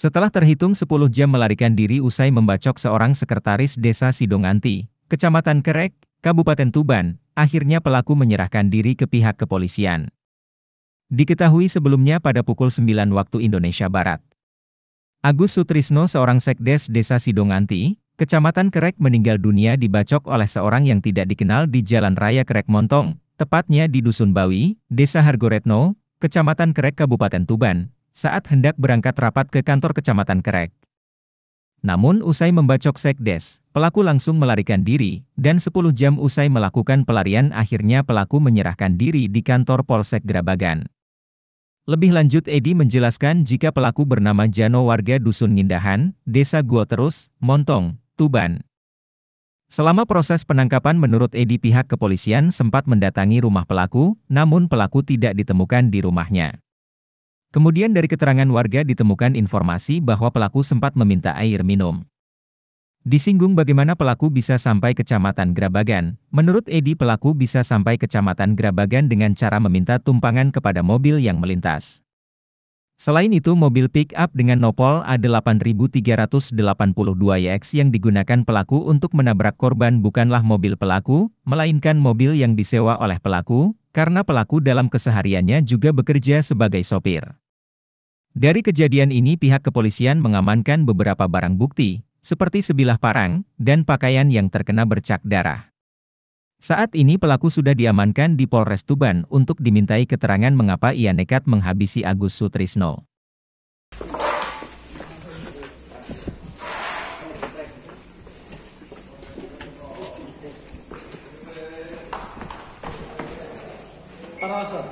Setelah terhitung 10 jam melarikan diri usai membacok seorang sekretaris desa Sidonganti, Kecamatan Kerek, Kabupaten Tuban, akhirnya pelaku menyerahkan diri ke pihak kepolisian. Diketahui sebelumnya pada pukul 9 waktu Indonesia Barat. Agus Sutrisno seorang sekdes desa Sidonganti, Kecamatan Kerek meninggal dunia dibacok oleh seorang yang tidak dikenal di Jalan Raya Kerek Montong, tepatnya di Dusun Bawi, Desa Hargoretno, Kecamatan Kerek Kabupaten Tuban, saat hendak berangkat rapat ke kantor kecamatan Kerek. Namun usai membacok sekdes, pelaku langsung melarikan diri, dan 10 jam usai melakukan pelarian akhirnya pelaku menyerahkan diri di kantor Polsek Grabagan. Lebih lanjut Edi menjelaskan jika pelaku bernama Jano warga Dusun Ngindahan, Desa Gua Terus, Montong, Tuban. Selama proses penangkapan menurut Edi pihak kepolisian sempat mendatangi rumah pelaku, namun pelaku tidak ditemukan di rumahnya. Kemudian dari keterangan warga ditemukan informasi bahwa pelaku sempat meminta air minum. Disinggung bagaimana pelaku bisa sampai kecamatan Grabagan. Menurut Edi pelaku bisa sampai kecamatan Grabagan dengan cara meminta tumpangan kepada mobil yang melintas. Selain itu mobil pick-up dengan nopol A8382 YX yang digunakan pelaku untuk menabrak korban bukanlah mobil pelaku, melainkan mobil yang disewa oleh pelaku, karena pelaku dalam kesehariannya juga bekerja sebagai sopir. Dari kejadian ini pihak kepolisian mengamankan beberapa barang bukti, seperti sebilah parang dan pakaian yang terkena bercak darah. Saat ini pelaku sudah diamankan di Polres Tuban untuk dimintai keterangan mengapa ia nekat menghabisi Agus Sutrisno. para avanzar.